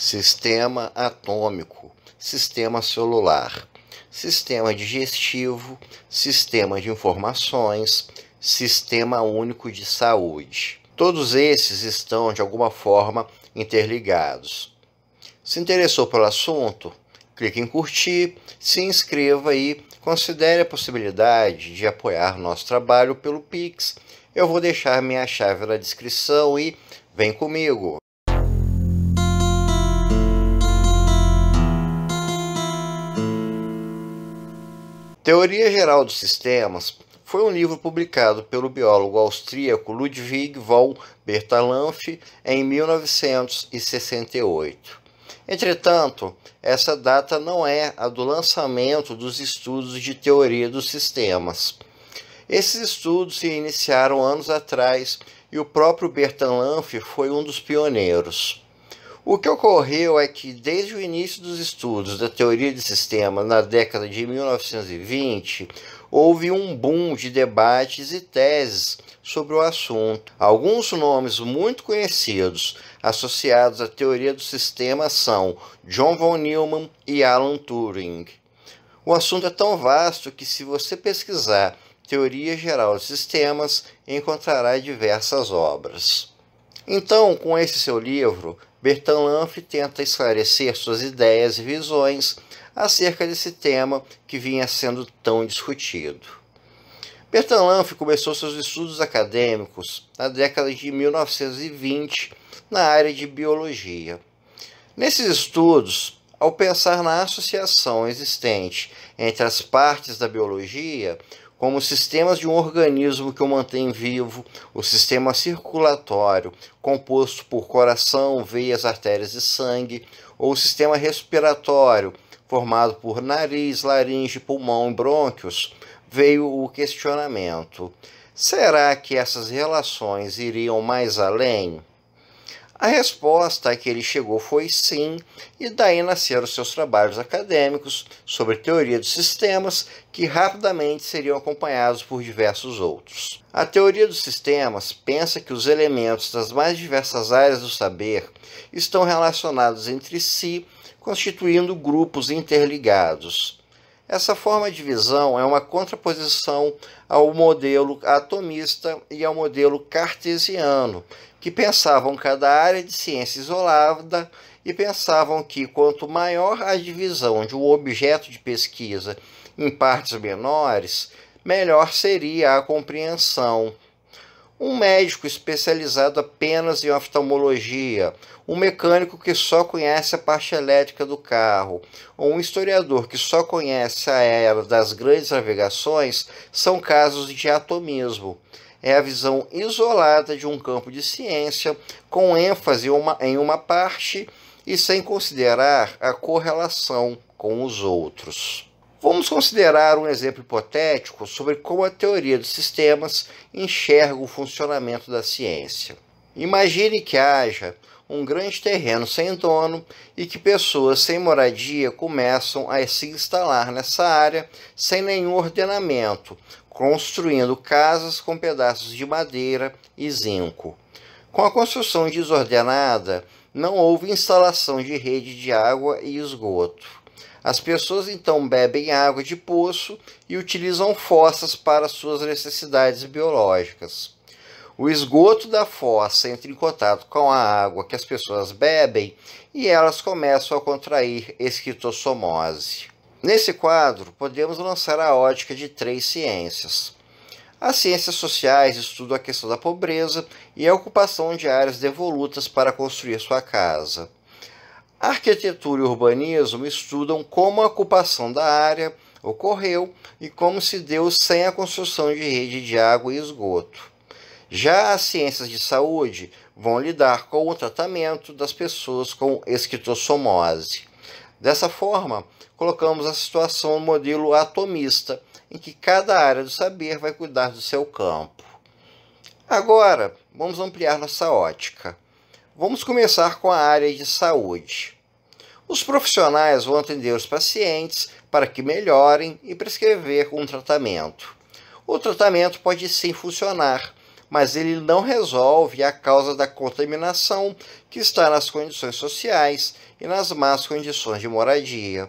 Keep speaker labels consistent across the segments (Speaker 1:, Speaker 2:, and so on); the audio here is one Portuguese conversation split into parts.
Speaker 1: sistema atômico, sistema celular, sistema digestivo, sistema de informações, sistema único de saúde. Todos esses estão de alguma forma interligados. Se interessou pelo assunto? Clique em curtir, se inscreva e considere a possibilidade de apoiar nosso trabalho pelo Pix. Eu vou deixar minha chave na descrição e vem comigo! Teoria Geral dos Sistemas foi um livro publicado pelo biólogo austríaco Ludwig von Bertalanffy em 1968. Entretanto, essa data não é a do lançamento dos estudos de teoria dos sistemas. Esses estudos se iniciaram anos atrás e o próprio Bertalanffy foi um dos pioneiros. O que ocorreu é que, desde o início dos estudos da teoria de sistema na década de 1920, houve um boom de debates e teses sobre o assunto. Alguns nomes muito conhecidos associados à teoria do sistema são John von Neumann e Alan Turing. O assunto é tão vasto que, se você pesquisar Teoria Geral de Sistemas, encontrará diversas obras. Então, com esse seu livro, Bertrand Lanfrey tenta esclarecer suas ideias e visões acerca desse tema que vinha sendo tão discutido. Bertrand Lanfrey começou seus estudos acadêmicos na década de 1920 na área de biologia. Nesses estudos, ao pensar na associação existente entre as partes da biologia, como sistemas de um organismo que o mantém vivo, o sistema circulatório, composto por coração, veias, artérias e sangue, ou o sistema respiratório, formado por nariz, laringe, pulmão e brônquios, veio o questionamento: será que essas relações iriam mais além? A resposta a que ele chegou foi sim, e daí nasceram seus trabalhos acadêmicos sobre teoria dos sistemas, que rapidamente seriam acompanhados por diversos outros. A teoria dos sistemas pensa que os elementos das mais diversas áreas do saber estão relacionados entre si, constituindo grupos interligados. Essa forma de visão é uma contraposição ao modelo atomista e ao modelo cartesiano, que pensavam cada área de ciência isolada e pensavam que quanto maior a divisão de um objeto de pesquisa em partes menores, melhor seria a compreensão. Um médico especializado apenas em oftalmologia, um mecânico que só conhece a parte elétrica do carro, ou um historiador que só conhece a era das grandes navegações são casos de atomismo é a visão isolada de um campo de ciência, com ênfase em uma parte e sem considerar a correlação com os outros. Vamos considerar um exemplo hipotético sobre como a teoria dos sistemas enxerga o funcionamento da ciência. Imagine que haja um grande terreno sem dono e que pessoas sem moradia começam a se instalar nessa área sem nenhum ordenamento, construindo casas com pedaços de madeira e zinco. Com a construção desordenada, não houve instalação de rede de água e esgoto. As pessoas então bebem água de poço e utilizam fossas para suas necessidades biológicas. O esgoto da fossa entra em contato com a água que as pessoas bebem e elas começam a contrair esquistossomose. Nesse quadro, podemos lançar a ótica de três ciências. As ciências sociais estudam a questão da pobreza e a ocupação de áreas devolutas para construir sua casa. A arquitetura e urbanismo estudam como a ocupação da área ocorreu e como se deu sem a construção de rede de água e esgoto. Já as ciências de saúde vão lidar com o tratamento das pessoas com esquistossomose. Dessa forma, colocamos a situação no modelo atomista, em que cada área do saber vai cuidar do seu campo. Agora, vamos ampliar nossa ótica. Vamos começar com a área de saúde. Os profissionais vão atender os pacientes para que melhorem e prescrever um tratamento. O tratamento pode sim funcionar, mas ele não resolve a causa da contaminação que está nas condições sociais e nas más condições de moradia.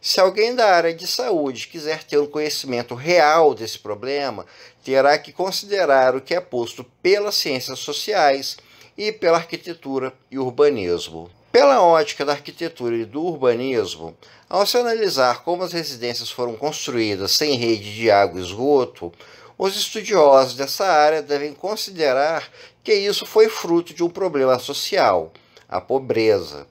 Speaker 1: Se alguém da área de saúde quiser ter um conhecimento real desse problema, terá que considerar o que é posto pelas ciências sociais e pela arquitetura e urbanismo. Pela ótica da arquitetura e do urbanismo, ao se analisar como as residências foram construídas sem rede de água e esgoto, os estudiosos dessa área devem considerar que isso foi fruto de um problema social, a pobreza.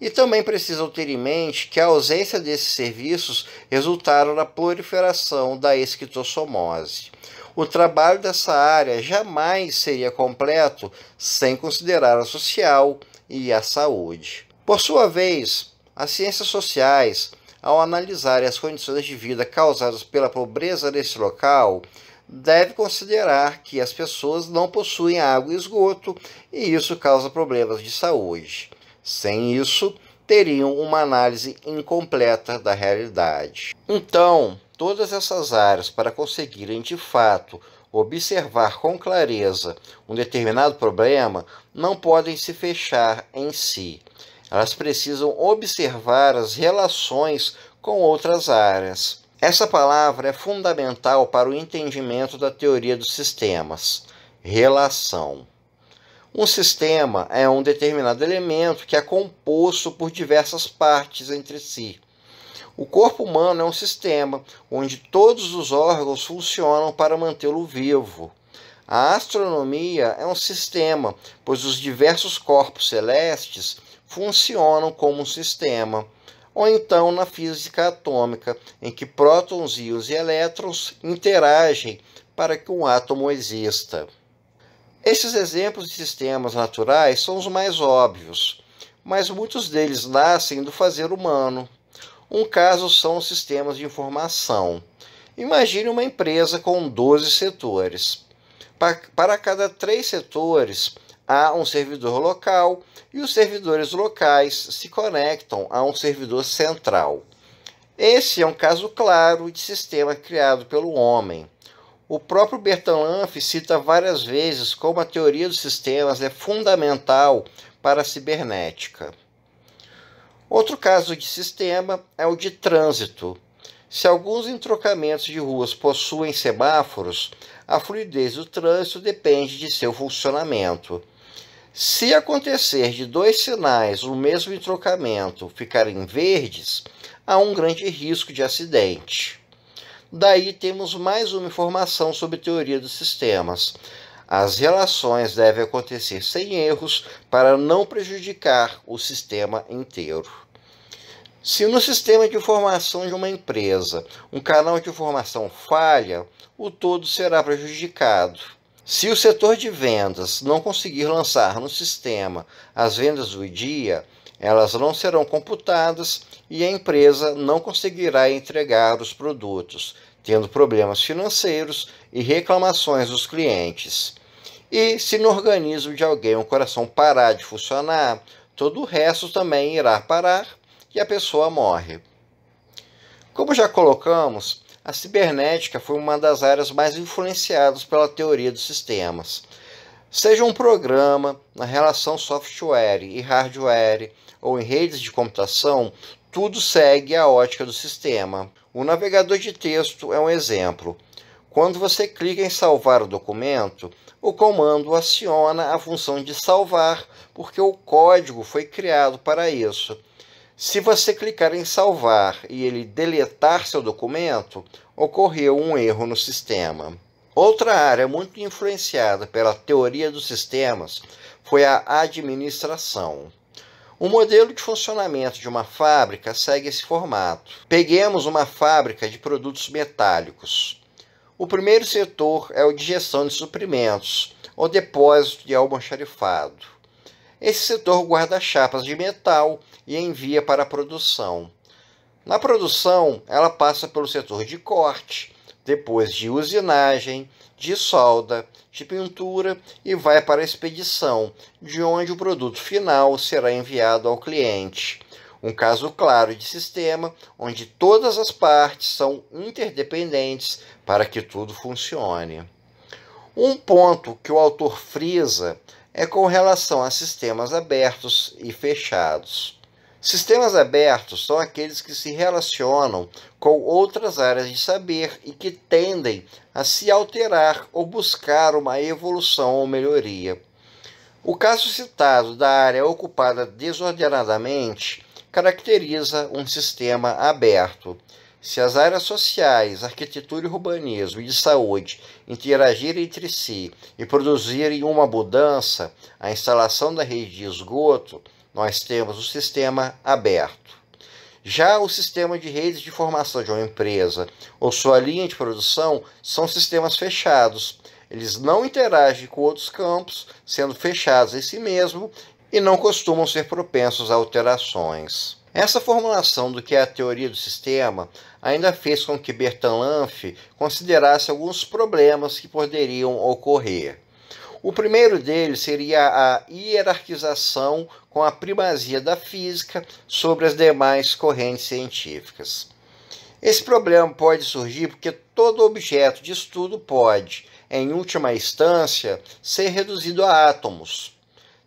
Speaker 1: E também precisam ter em mente que a ausência desses serviços resultaram na proliferação da esquistossomose. O trabalho dessa área jamais seria completo sem considerar a social e a saúde. Por sua vez, as ciências sociais, ao analisar as condições de vida causadas pela pobreza nesse local, deve considerar que as pessoas não possuem água e esgoto e isso causa problemas de saúde. Sem isso, teriam uma análise incompleta da realidade. Então, todas essas áreas, para conseguirem de fato observar com clareza um determinado problema, não podem se fechar em si. Elas precisam observar as relações com outras áreas. Essa palavra é fundamental para o entendimento da teoria dos sistemas, relação. Um sistema é um determinado elemento que é composto por diversas partes entre si. O corpo humano é um sistema onde todos os órgãos funcionam para mantê-lo vivo. A astronomia é um sistema, pois os diversos corpos celestes funcionam como um sistema ou então na física atômica, em que prótons, íons e elétrons interagem para que um átomo exista. Esses exemplos de sistemas naturais são os mais óbvios, mas muitos deles nascem do fazer humano. Um caso são os sistemas de informação. Imagine uma empresa com 12 setores. Para cada três setores, a um servidor local e os servidores locais se conectam a um servidor central. Esse é um caso claro de sistema criado pelo homem. O próprio Bertalanff cita várias vezes como a teoria dos sistemas é fundamental para a cibernética. Outro caso de sistema é o de trânsito. Se alguns entrocamentos de ruas possuem semáforos, a fluidez do trânsito depende de seu funcionamento. Se acontecer de dois sinais o mesmo trocamento ficarem verdes, há um grande risco de acidente. Daí temos mais uma informação sobre teoria dos sistemas. As relações devem acontecer sem erros para não prejudicar o sistema inteiro. Se no sistema de informação de uma empresa um canal de informação falha, o todo será prejudicado. Se o setor de vendas não conseguir lançar no sistema as vendas do dia, elas não serão computadas e a empresa não conseguirá entregar os produtos, tendo problemas financeiros e reclamações dos clientes. E se no organismo de alguém o coração parar de funcionar, todo o resto também irá parar e a pessoa morre. Como já colocamos, a cibernética foi uma das áreas mais influenciadas pela teoria dos sistemas. Seja um programa, na relação software e hardware, ou em redes de computação, tudo segue a ótica do sistema. O navegador de texto é um exemplo. Quando você clica em salvar o documento, o comando aciona a função de salvar, porque o código foi criado para isso. Se você clicar em salvar e ele deletar seu documento, ocorreu um erro no sistema. Outra área muito influenciada pela teoria dos sistemas foi a administração. O modelo de funcionamento de uma fábrica segue esse formato. Peguemos uma fábrica de produtos metálicos. O primeiro setor é o de gestão de suprimentos, ou depósito de almoxarifado. Esse setor guarda chapas de metal e envia para a produção. Na produção, ela passa pelo setor de corte, depois de usinagem, de solda, de pintura e vai para a expedição, de onde o produto final será enviado ao cliente. Um caso claro de sistema onde todas as partes são interdependentes para que tudo funcione. Um ponto que o autor frisa é com relação a sistemas abertos e fechados. Sistemas abertos são aqueles que se relacionam com outras áreas de saber e que tendem a se alterar ou buscar uma evolução ou melhoria. O caso citado da área ocupada desordenadamente caracteriza um sistema aberto. Se as áreas sociais, arquitetura e urbanismo e de saúde interagirem entre si e produzirem uma mudança, a instalação da rede de esgoto, nós temos o sistema aberto. Já o sistema de redes de formação de uma empresa ou sua linha de produção são sistemas fechados. Eles não interagem com outros campos, sendo fechados em si mesmo e não costumam ser propensos a alterações. Essa formulação do que é a teoria do sistema ainda fez com que Lanff considerasse alguns problemas que poderiam ocorrer. O primeiro deles seria a hierarquização com a primazia da física sobre as demais correntes científicas. Esse problema pode surgir porque todo objeto de estudo pode, em última instância, ser reduzido a átomos.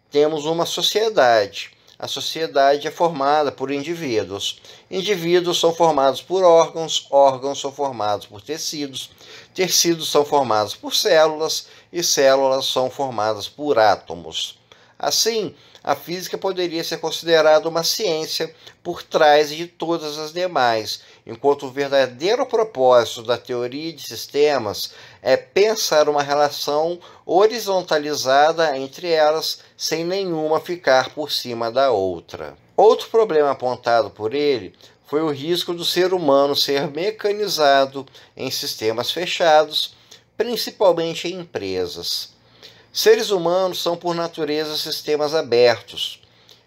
Speaker 1: Temos uma sociedade a sociedade é formada por indivíduos. Indivíduos são formados por órgãos, órgãos são formados por tecidos, tecidos são formados por células e células são formadas por átomos. Assim, a física poderia ser considerada uma ciência por trás de todas as demais, enquanto o verdadeiro propósito da teoria de sistemas é pensar uma relação horizontalizada entre elas, sem nenhuma ficar por cima da outra. Outro problema apontado por ele foi o risco do ser humano ser mecanizado em sistemas fechados, principalmente em empresas. Seres humanos são, por natureza, sistemas abertos.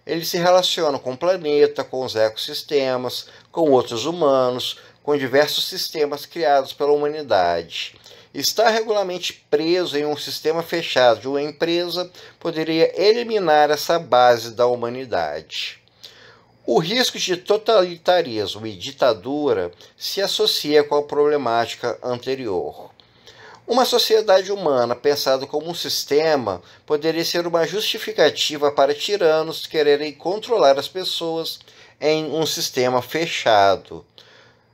Speaker 1: Eles se relacionam com o planeta, com os ecossistemas, com outros humanos, com diversos sistemas criados pela humanidade. Estar regularmente preso em um sistema fechado de uma empresa poderia eliminar essa base da humanidade. O risco de totalitarismo e ditadura se associa com a problemática anterior. Uma sociedade humana pensada como um sistema poderia ser uma justificativa para tiranos quererem controlar as pessoas em um sistema fechado.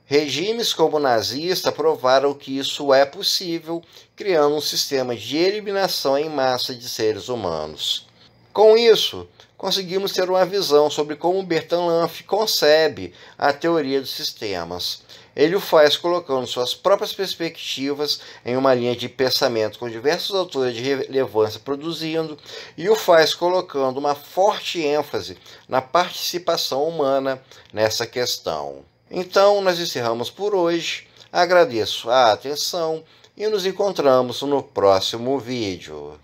Speaker 1: Regimes como o nazista provaram que isso é possível, criando um sistema de eliminação em massa de seres humanos. Com isso, conseguimos ter uma visão sobre como Bertalanffy concebe a teoria dos sistemas. Ele o faz colocando suas próprias perspectivas em uma linha de pensamento com diversos autores de relevância produzindo, e o faz colocando uma forte ênfase na participação humana nessa questão. Então, nós encerramos por hoje. Agradeço a atenção e nos encontramos no próximo vídeo.